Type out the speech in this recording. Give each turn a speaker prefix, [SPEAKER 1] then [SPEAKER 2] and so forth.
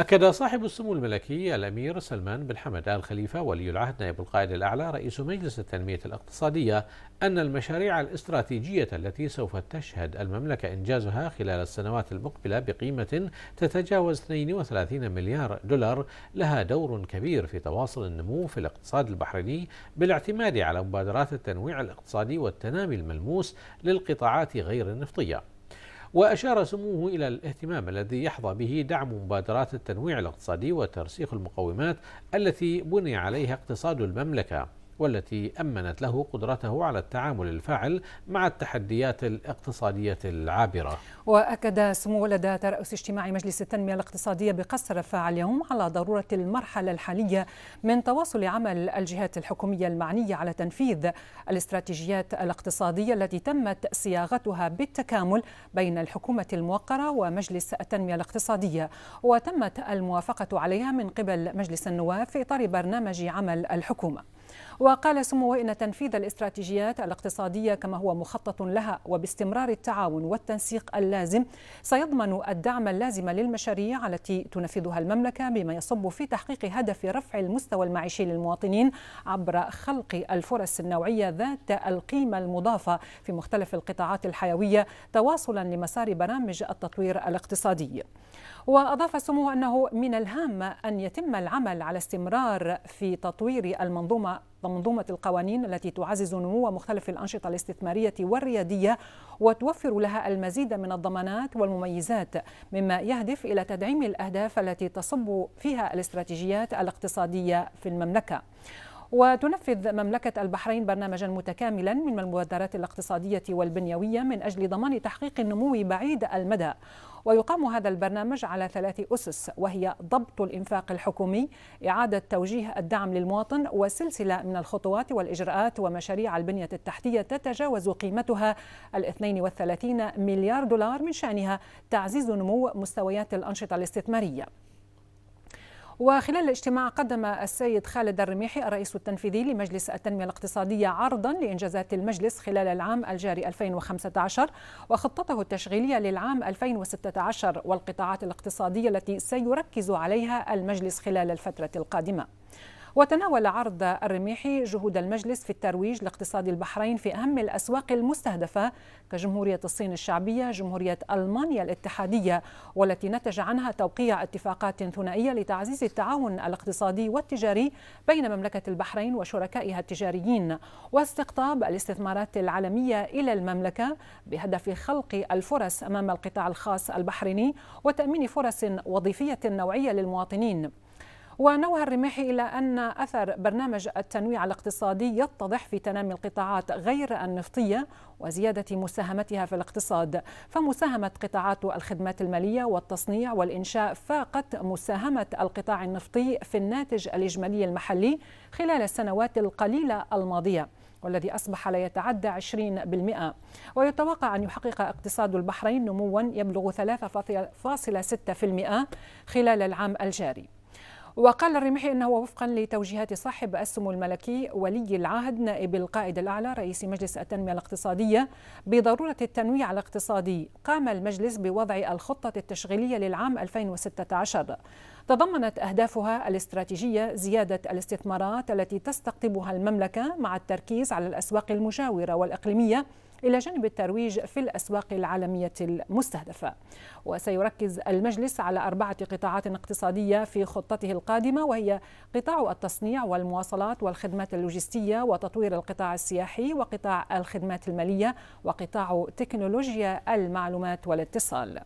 [SPEAKER 1] أكد صاحب السمو الملكي الأمير سلمان بن حمد آل خليفة ولي العهد نائب القائد الأعلى رئيس مجلس التنمية الاقتصادية أن المشاريع الاستراتيجية التي سوف تشهد المملكة إنجازها خلال السنوات المقبلة بقيمة تتجاوز 32 مليار دولار لها دور كبير في تواصل النمو في الاقتصاد البحريني بالاعتماد على مبادرات التنويع الاقتصادي والتنامي الملموس للقطاعات غير النفطية. وأشار سموه إلى الاهتمام الذي يحظى به دعم مبادرات التنويع الاقتصادي وترسيخ المقومات التي بني عليها اقتصاد المملكة والتي أمنت له قدرته على التعامل الفاعل مع التحديات الاقتصادية العابرة
[SPEAKER 2] وأكد سمو لدى ترأس اجتماع مجلس التنمية الاقتصادية بقصر فاعل اليوم على ضرورة المرحلة الحالية من تواصل عمل الجهات الحكومية المعنية على تنفيذ الاستراتيجيات الاقتصادية التي تمت صياغتها بالتكامل بين الحكومة الموقرة ومجلس التنمية الاقتصادية وتمت الموافقة عليها من قبل مجلس النواب في إطار برنامج عمل الحكومة وقال سموه إن تنفيذ الاستراتيجيات الاقتصادية كما هو مخطط لها وباستمرار التعاون والتنسيق اللازم سيضمن الدعم اللازم للمشاريع التي تنفذها المملكة بما يصب في تحقيق هدف رفع المستوى المعيشي للمواطنين عبر خلق الفرص النوعية ذات القيمة المضافة في مختلف القطاعات الحيوية تواصلا لمسار برامج التطوير الاقتصادي وأضاف سموه أنه من الهام أن يتم العمل على استمرار في تطوير المنظومة منظومة القوانين التي تعزز نمو مختلف الأنشطة الاستثمارية والريادية وتوفر لها المزيد من الضمانات والمميزات مما يهدف إلى تدعيم الأهداف التي تصب فيها الاستراتيجيات الاقتصادية في المملكة. وتنفذ مملكة البحرين برنامجا متكاملا من المبادرات الاقتصادية والبنيوية من أجل ضمان تحقيق النمو بعيد المدى ويقام هذا البرنامج على ثلاث أسس وهي ضبط الإنفاق الحكومي إعادة توجيه الدعم للمواطن وسلسلة من الخطوات والإجراءات ومشاريع البنية التحتية تتجاوز قيمتها ال 32 مليار دولار من شأنها تعزيز نمو مستويات الأنشطة الاستثمارية وخلال الاجتماع قدم السيد خالد الرميحي الرئيس التنفيذي لمجلس التنمية الاقتصادية عرضا لإنجازات المجلس خلال العام الجاري 2015 وخطته التشغيلية للعام 2016 والقطاعات الاقتصادية التي سيركز عليها المجلس خلال الفترة القادمة. وتناول عرض الرميحي جهود المجلس في الترويج لاقتصاد البحرين في أهم الأسواق المستهدفة كجمهورية الصين الشعبية جمهورية ألمانيا الاتحادية والتي نتج عنها توقيع اتفاقات ثنائية لتعزيز التعاون الاقتصادي والتجاري بين مملكة البحرين وشركائها التجاريين واستقطاب الاستثمارات العالمية إلى المملكة بهدف خلق الفرص أمام القطاع الخاص البحريني وتأمين فرص وظيفية نوعية للمواطنين ونوه الرماحي إلى أن أثر برنامج التنويع الاقتصادي يتضح في تنامي القطاعات غير النفطية وزيادة مساهمتها في الاقتصاد فمساهمة قطاعات الخدمات المالية والتصنيع والإنشاء فاقت مساهمة القطاع النفطي في الناتج الإجمالي المحلي خلال السنوات القليلة الماضية والذي أصبح لا يتعدى 20% ويتوقع أن يحقق اقتصاد البحرين نموا يبلغ 3.6% خلال العام الجاري وقال الرمحي أنه وفقا لتوجيهات صاحب السمو الملكي ولي العهد نائب القائد الأعلى رئيس مجلس التنمية الاقتصادية بضرورة التنويع الاقتصادي قام المجلس بوضع الخطة التشغيلية للعام 2016 تضمنت أهدافها الاستراتيجية زيادة الاستثمارات التي تستقطبها المملكة مع التركيز على الأسواق المجاورة والإقليمية إلى جانب الترويج في الأسواق العالمية المستهدفة وسيركز المجلس على أربعة قطاعات اقتصادية في خطته القادمة وهي قطاع التصنيع والمواصلات والخدمات اللوجستية وتطوير القطاع السياحي وقطاع الخدمات المالية وقطاع تكنولوجيا المعلومات والاتصال